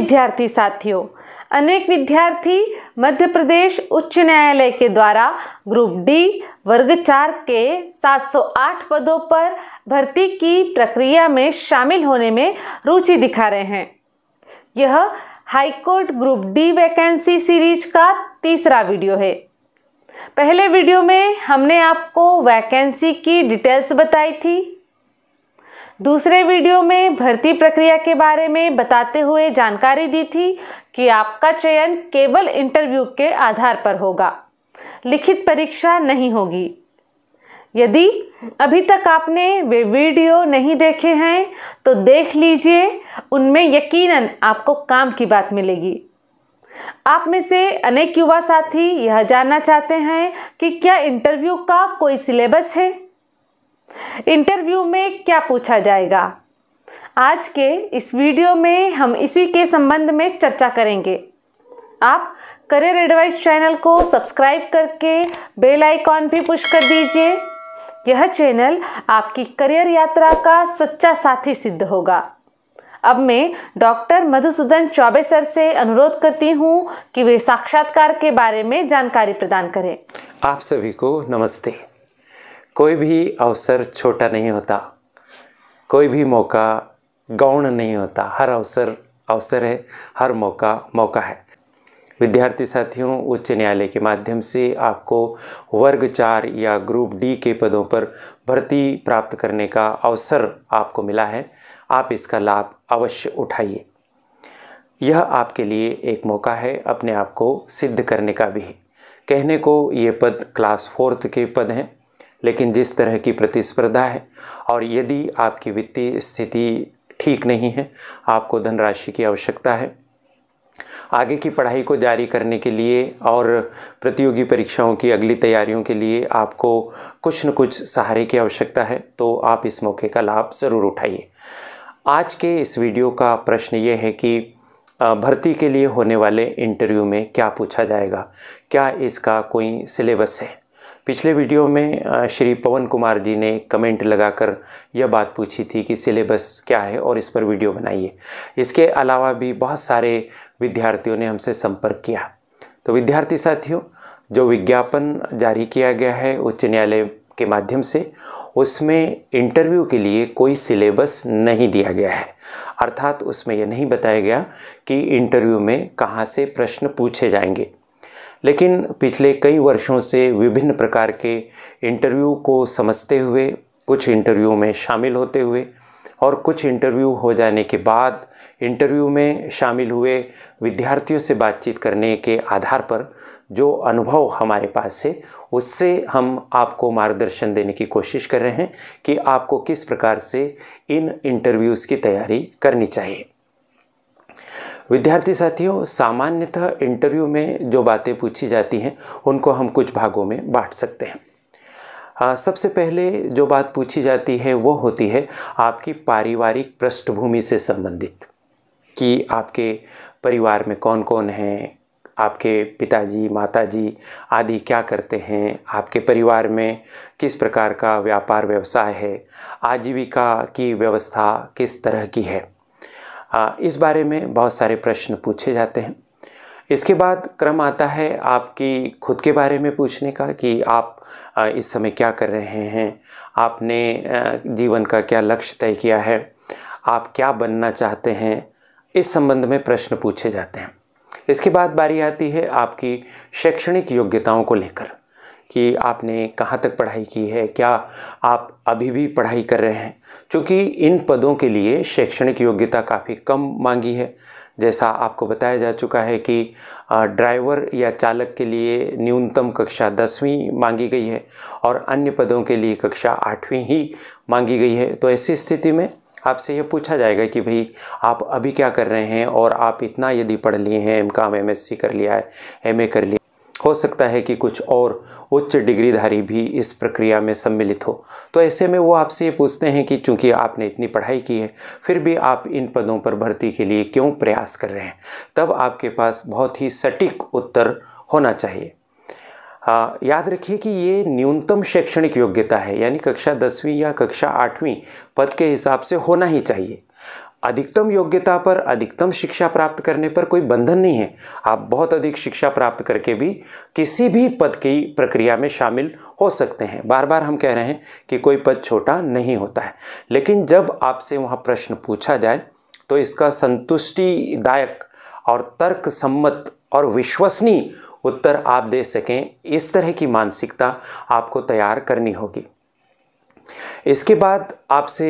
विद्यार्थी साथियों अनेक विद्यार्थी मध्य प्रदेश उच्च न्यायालय के द्वारा ग्रुप डी वर्ग चार के 708 पदों पर भर्ती की प्रक्रिया में शामिल होने में रुचि दिखा रहे हैं यह high court group D vacancy series का तीसरा वीडियो है पहले वीडियो में हमने आपको वैकेंसी की डिटेल्स बताई थी दूसरे वीडियो में भर्ती प्रक्रिया के बारे में बताते हुए जानकारी दी थी कि आपका चयन केवल इंटरव्यू के आधार पर होगा लिखित परीक्षा नहीं होगी यदि अभी तक आपने वे वीडियो नहीं देखे हैं तो देख लीजिए उनमें यकीनन आपको काम की बात मिलेगी आप में से अनेक युवा साथी यह जानना चाहते हैं कि क्या इंटरव्यू का कोई सिलेबस है इंटरव्यू में क्या पूछा जाएगा आज के इस वीडियो में हम इसी के संबंध में चर्चा करेंगे आप करियर एडवाइस चैनल को सब्सक्राइब करके बेल आइकॉन भी पुश कर दीजिए यह चैनल आपकी करियर यात्रा का सच्चा साथी सिद्ध होगा अब मैं डॉक्टर मधुसूदन चौबे सर से अनुरोध करती हूँ कि वे साक्षात्कार के बारे में जानकारी प्रदान करें आप सभी को नमस्ते कोई भी अवसर छोटा नहीं होता कोई भी मौका गौण नहीं होता हर अवसर अवसर है हर मौका मौका है विद्यार्थी साथियों उच्च न्यायालय के माध्यम से आपको वर्ग चार या ग्रुप डी के पदों पर भर्ती प्राप्त करने का अवसर आपको मिला है आप इसका लाभ अवश्य उठाइए यह आपके लिए एक मौका है अपने आप को सिद्ध करने का भी कहने को ये पद क्लास फोर्थ के पद हैं लेकिन जिस तरह की प्रतिस्पर्धा है और यदि आपकी वित्तीय स्थिति ठीक नहीं है आपको धनराशि की आवश्यकता है आगे की पढ़ाई को जारी करने के लिए और प्रतियोगी परीक्षाओं की अगली तैयारियों के लिए आपको कुछ न कुछ सहारे की आवश्यकता है तो आप इस मौके का लाभ ज़रूर उठाइए आज के इस वीडियो का प्रश्न ये है कि भर्ती के लिए होने वाले इंटरव्यू में क्या पूछा जाएगा क्या इसका कोई सिलेबस है पिछले वीडियो में श्री पवन कुमार जी ने कमेंट लगाकर यह बात पूछी थी कि सिलेबस क्या है और इस पर वीडियो बनाइए इसके अलावा भी बहुत सारे विद्यार्थियों ने हमसे संपर्क किया तो विद्यार्थी साथियों जो विज्ञापन जारी किया गया है उच्च न्यायालय के माध्यम से उसमें इंटरव्यू के लिए कोई सिलेबस नहीं दिया गया है अर्थात उसमें यह नहीं बताया गया कि इंटरव्यू में कहाँ से प्रश्न पूछे जाएंगे लेकिन पिछले कई वर्षों से विभिन्न प्रकार के इंटरव्यू को समझते हुए कुछ इंटरव्यू में शामिल होते हुए और कुछ इंटरव्यू हो जाने के बाद इंटरव्यू में शामिल हुए विद्यार्थियों से बातचीत करने के आधार पर जो अनुभव हमारे पास है उससे हम आपको मार्गदर्शन देने की कोशिश कर रहे हैं कि आपको किस प्रकार से इन इंटरव्यूज़ की तैयारी करनी चाहिए विद्यार्थी साथियों सामान्यतः इंटरव्यू में जो बातें पूछी जाती हैं उनको हम कुछ भागों में बांट सकते हैं आ, सबसे पहले जो बात पूछी जाती है वो होती है आपकी पारिवारिक पृष्ठभूमि से संबंधित कि आपके परिवार में कौन कौन है आपके पिताजी माताजी आदि क्या करते हैं आपके परिवार में किस प्रकार का व्यापार व्यवसाय है आजीविका की व्यवस्था किस तरह की है हाँ, इस बारे में बहुत सारे प्रश्न पूछे जाते हैं इसके बाद क्रम आता है आपकी खुद के बारे में पूछने का कि आप इस समय क्या कर रहे हैं आपने जीवन का क्या लक्ष्य तय किया है आप क्या बनना चाहते हैं इस संबंध में प्रश्न पूछे जाते हैं इसके बाद बारी आती है आपकी शैक्षणिक योग्यताओं को लेकर कि आपने कहाँ तक पढ़ाई की है क्या आप अभी भी पढ़ाई कर रहे हैं क्योंकि इन पदों के लिए शैक्षणिक योग्यता काफ़ी कम मांगी है जैसा आपको बताया जा चुका है कि ड्राइवर या चालक के लिए न्यूनतम कक्षा दसवीं मांगी गई है और अन्य पदों के लिए कक्षा आठवीं ही मांगी गई है तो ऐसी स्थिति में आपसे यह पूछा जाएगा कि भाई आप अभी क्या कर रहे हैं और आप इतना यदि पढ़ लिए हैं एम काम एम कर लिया है एम कर लिया हो सकता है कि कुछ और उच्च डिग्रीधारी भी इस प्रक्रिया में सम्मिलित हो तो ऐसे में वो आपसे ये पूछते हैं कि चूंकि आपने इतनी पढ़ाई की है फिर भी आप इन पदों पर भर्ती के लिए क्यों प्रयास कर रहे हैं तब आपके पास बहुत ही सटीक उत्तर होना चाहिए आ, याद रखिए कि ये न्यूनतम शैक्षणिक योग्यता है यानी कक्षा दसवीं या कक्षा आठवीं पद के हिसाब से होना ही चाहिए अधिकतम योग्यता पर अधिकतम शिक्षा प्राप्त करने पर कोई बंधन नहीं है आप बहुत अधिक शिक्षा प्राप्त करके भी किसी भी पद की प्रक्रिया में शामिल हो सकते हैं बार बार हम कह रहे हैं कि कोई पद छोटा नहीं होता है लेकिन जब आपसे वहाँ प्रश्न पूछा जाए तो इसका संतुष्टिदायक और तर्क सम्मत और विश्वसनीय उत्तर आप दे सकें इस तरह की मानसिकता आपको तैयार करनी होगी इसके बाद आपसे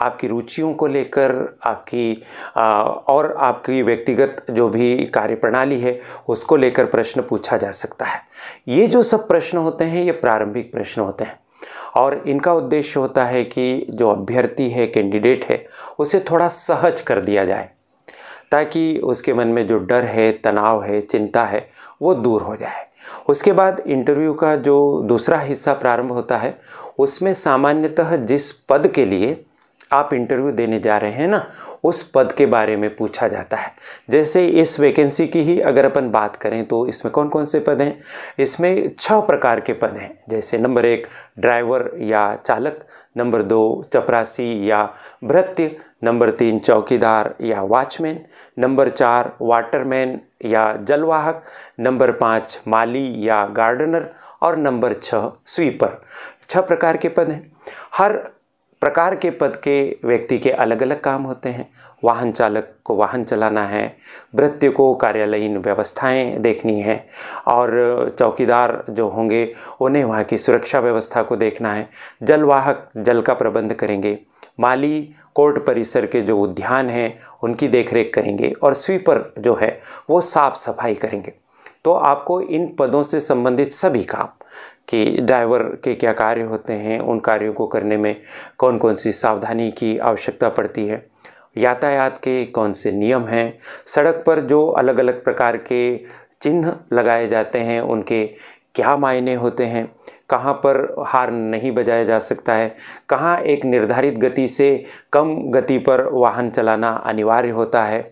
आपकी रुचियों को लेकर आपकी आ, और आपकी व्यक्तिगत जो भी कार्यप्रणाली है उसको लेकर प्रश्न पूछा जा सकता है ये जो सब प्रश्न होते हैं ये प्रारंभिक प्रश्न होते हैं और इनका उद्देश्य होता है कि जो अभ्यर्थी है कैंडिडेट है उसे थोड़ा सहज कर दिया जाए ताकि उसके मन में जो डर है तनाव है चिंता है वो दूर हो जाए उसके बाद इंटरव्यू का जो दूसरा हिस्सा प्रारंभ होता है उसमें सामान्यतः जिस पद के लिए आप इंटरव्यू देने जा रहे हैं ना उस पद के बारे में पूछा जाता है जैसे इस वैकेंसी की ही अगर अपन बात करें तो इसमें कौन कौन से पद हैं इसमें छह प्रकार के पद हैं जैसे नंबर एक ड्राइवर या चालक नंबर दो चपरासी या भृत्य नंबर तीन चौकीदार या वॉचमैन नंबर चार वाटरमैन या जलवाहक नंबर पाँच माली या गार्डनर और नंबर छः स्वीपर छह प्रकार के पद हैं हर प्रकार के पद के व्यक्ति के अलग अलग काम होते हैं वाहन चालक को वाहन चलाना है वृत्ति को कार्यालयीन व्यवस्थाएं देखनी है और चौकीदार जो होंगे उन्हें वहाँ की सुरक्षा व्यवस्था को देखना है जलवाहक जल का प्रबंध करेंगे माली कोर्ट परिसर के जो उद्यान हैं उनकी देखरेख करेंगे और स्वीपर जो है वो साफ सफाई करेंगे तो आपको इन पदों से संबंधित सभी काम कि ड्राइवर के क्या कार्य होते हैं उन कार्यों को करने में कौन कौन सी सावधानी की आवश्यकता पड़ती है यातायात के कौन से नियम हैं सड़क पर जो अलग अलग प्रकार के चिन्ह लगाए जाते हैं उनके क्या मायने होते हैं कहाँ पर हार्न नहीं बजाया जा सकता है कहाँ एक निर्धारित गति से कम गति पर वाहन चलाना अनिवार्य होता है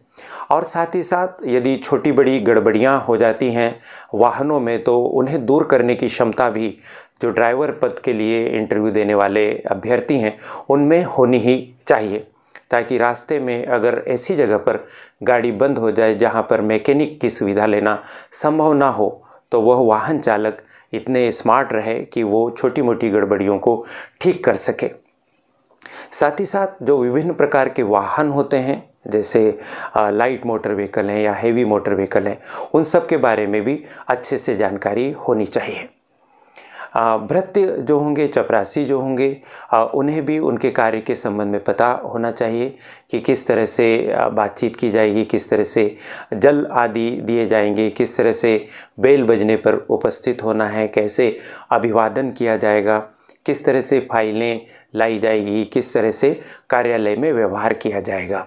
और साथ ही साथ यदि छोटी बड़ी गड़बड़ियाँ हो जाती हैं वाहनों में तो उन्हें दूर करने की क्षमता भी जो ड्राइवर पद के लिए इंटरव्यू देने वाले अभ्यर्थी हैं उनमें होनी ही चाहिए ताकि रास्ते में अगर ऐसी जगह पर गाड़ी बंद हो जाए जहाँ पर मैकेनिक की सुविधा लेना संभव ना हो तो वह वाहन चालक इतने स्मार्ट रहे कि वो छोटी मोटी गड़बड़ियों को ठीक कर सके साथ ही साथ जो विभिन्न प्रकार के वाहन होते हैं जैसे लाइट मोटर व्हीकल हैं या हेवी मोटर व्हीकल हैं उन सब के बारे में भी अच्छे से जानकारी होनी चाहिए भृत्य जो होंगे चपरासी जो होंगे उन्हें भी उनके कार्य के संबंध में पता होना चाहिए कि किस तरह से बातचीत की जाएगी किस तरह से जल आदि दिए जाएंगे किस तरह से बेल बजने पर उपस्थित होना है कैसे अभिवादन किया जाएगा किस तरह से फाइलें लाई जाएगी किस तरह से कार्यालय में व्यवहार किया जाएगा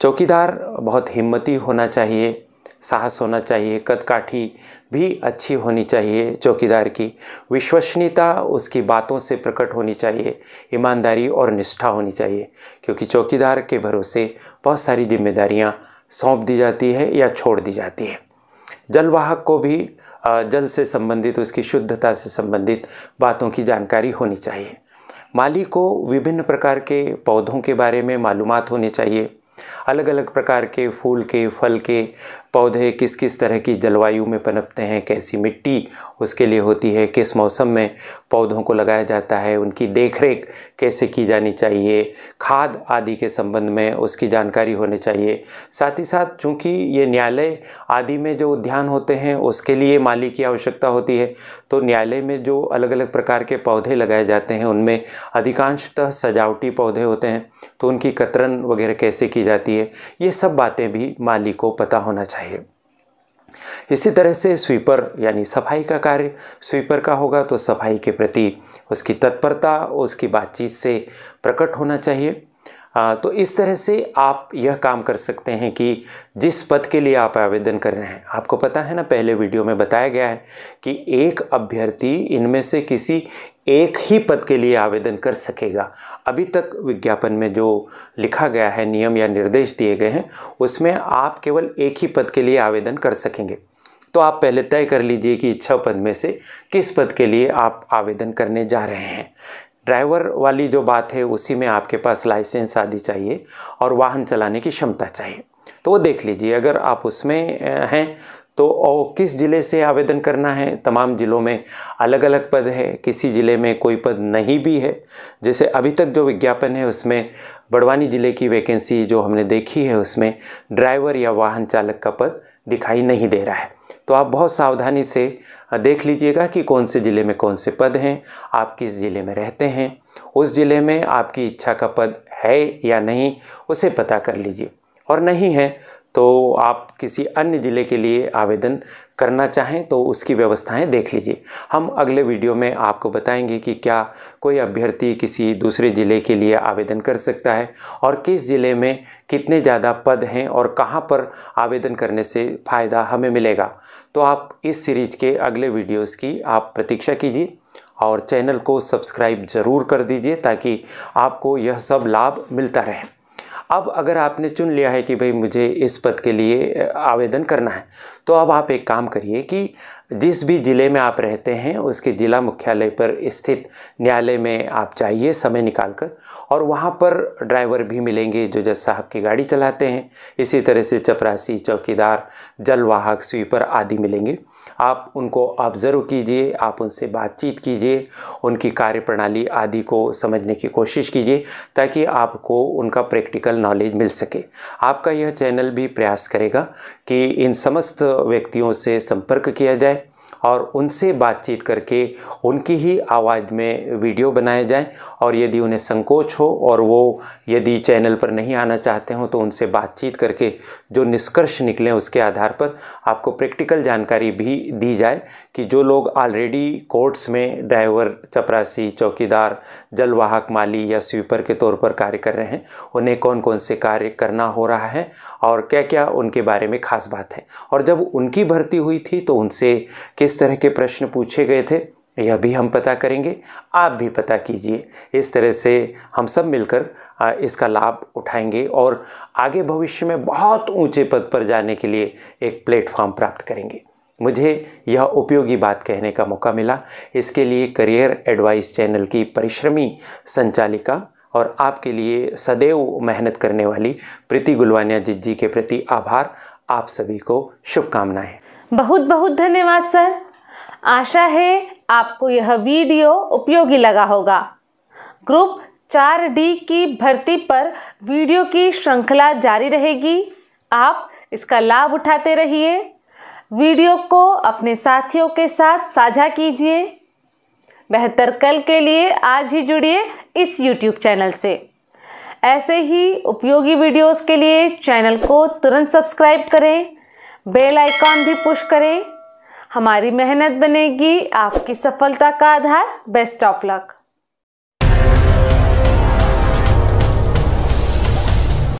चौकीदार बहुत हिम्मती होना चाहिए साहस होना चाहिए कदकाठी भी अच्छी होनी चाहिए चौकीदार की विश्वसनीयता उसकी बातों से प्रकट होनी चाहिए ईमानदारी और निष्ठा होनी चाहिए क्योंकि चौकीदार के भरोसे बहुत सारी जिम्मेदारियां सौंप दी जाती है या छोड़ दी जाती है जलवाहक को भी जल से संबंधित उसकी शुद्धता से संबंधित बातों की जानकारी होनी चाहिए माली को विभिन्न प्रकार के पौधों के बारे में मालूम होनी चाहिए अलग अलग प्रकार के फूल के फल के पौधे किस किस तरह की जलवायु में पनपते हैं कैसी मिट्टी उसके लिए होती है किस मौसम में पौधों को लगाया जाता है उनकी देखरेख कैसे की जानी चाहिए खाद आदि के संबंध में उसकी जानकारी होनी चाहिए साथ ही साथ चूंकि ये न्यायालय आदि में जो उद्यान होते हैं उसके लिए माली की आवश्यकता होती है तो न्यायालय में जो अलग अलग प्रकार के पौधे लगाए जाते हैं उनमें अधिकांशतः सजावटी पौधे होते हैं तो उनकी कतरन वगैरह कैसे की जाती है लिए ये सब बातें भी माली को पता होना चाहिए इसी तरह से स्वीपर यानी सफाई का कार्य स्वीपर का होगा तो सफाई के प्रति उसकी तत्परता उसकी बातचीत से प्रकट होना चाहिए आ, तो इस तरह से आप यह काम कर सकते हैं कि जिस पद के लिए आप आवेदन कर रहे हैं आपको पता है ना पहले वीडियो में बताया गया है कि एक अभ्यर्थी इनमें से किसी एक ही पद के लिए आवेदन कर सकेगा अभी तक विज्ञापन में जो लिखा गया है नियम या निर्देश दिए गए हैं उसमें आप केवल एक ही पद के लिए आवेदन कर सकेंगे तो आप पहले तय कर लीजिए कि इच्छा पद में से किस पद के लिए आप आवेदन करने जा रहे हैं ड्राइवर वाली जो बात है उसी में आपके पास लाइसेंस आदि चाहिए और वाहन चलाने की क्षमता चाहिए तो वो देख लीजिए अगर आप उसमें हैं तो और किस ज़िले से आवेदन करना है तमाम ज़िलों में अलग अलग पद है किसी ज़िले में कोई पद नहीं भी है जैसे अभी तक जो विज्ञापन है उसमें बड़वानी ज़िले की वैकेंसी जो हमने देखी है उसमें ड्राइवर या वाहन चालक का पद दिखाई नहीं दे रहा है तो आप बहुत सावधानी से देख लीजिएगा कि कौन से ज़िले में कौन से पद हैं आप किस ज़िले में रहते हैं उस ज़िले में आपकी इच्छा का पद है या नहीं उसे पता कर लीजिए और नहीं है तो आप किसी अन्य ज़िले के लिए आवेदन करना चाहें तो उसकी व्यवस्थाएं देख लीजिए हम अगले वीडियो में आपको बताएंगे कि क्या कोई अभ्यर्थी किसी दूसरे ज़िले के लिए आवेदन कर सकता है और किस ज़िले में कितने ज़्यादा पद हैं और कहाँ पर आवेदन करने से फ़ायदा हमें मिलेगा तो आप इस सीरीज के अगले वीडियोस की आप प्रतीक्षा कीजिए और चैनल को सब्सक्राइब ज़रूर कर दीजिए ताकि आपको यह सब लाभ मिलता रहे अब अगर आपने चुन लिया है कि भाई मुझे इस पद के लिए आवेदन करना है तो अब आप एक काम करिए कि जिस भी ज़िले में आप रहते हैं उसके ज़िला मुख्यालय पर स्थित न्यायालय में आप जाइए समय निकाल कर और वहाँ पर ड्राइवर भी मिलेंगे जो जज साहब की गाड़ी चलाते हैं इसी तरह से चपरासी चौकीदार जलवाहक स्वीपर आदि मिलेंगे आप उनको ऑब्ज़र्व कीजिए आप उनसे बातचीत कीजिए उनकी कार्यप्रणाली आदि को समझने की कोशिश कीजिए ताकि आपको उनका प्रैक्टिकल नॉलेज मिल सके आपका यह चैनल भी प्रयास करेगा कि इन समस्त व्यक्तियों से संपर्क किया जाए और उनसे बातचीत करके उनकी ही आवाज़ में वीडियो बनाए जाएं और यदि उन्हें संकोच हो और वो यदि चैनल पर नहीं आना चाहते हों तो उनसे बातचीत करके जो निष्कर्ष निकले उसके आधार पर आपको प्रैक्टिकल जानकारी भी दी जाए कि जो लोग ऑलरेडी कोर्ट्स में ड्राइवर चपरासी चौकीदार जलवाहक माली या स्वीपर के तौर पर कार्य कर रहे हैं उन्हें कौन कौन से कार्य करना हो रहा है और क्या क्या उनके बारे में खास बात है और जब उनकी भर्ती हुई थी तो उनसे किस तरह के प्रश्न पूछे गए थे यह भी हम पता करेंगे आप भी पता कीजिए इस तरह से हम सब मिलकर इसका लाभ उठाएंगे और आगे भविष्य में बहुत ऊंचे पद पर जाने के लिए एक प्लेटफॉर्म प्राप्त करेंगे मुझे यह उपयोगी बात कहने का मौका मिला इसके लिए करियर एडवाइस चैनल की परिश्रमी संचालिका और आपके लिए सदैव मेहनत करने वाली प्रीति गुलवानिया जी के प्रति आभार आप सभी को शुभकामनाएं बहुत बहुत धन्यवाद सर आशा है आपको यह वीडियो उपयोगी लगा होगा ग्रुप चार डी की भर्ती पर वीडियो की श्रृंखला जारी रहेगी आप इसका लाभ उठाते रहिए वीडियो को अपने साथियों के साथ साझा कीजिए बेहतर कल के लिए आज ही जुड़िए इस YouTube चैनल से ऐसे ही उपयोगी वीडियोस के लिए चैनल को तुरंत सब्सक्राइब करें बेल आइकॉन भी पुश करें हमारी मेहनत बनेगी आपकी सफलता का आधार बेस्ट ऑफ लक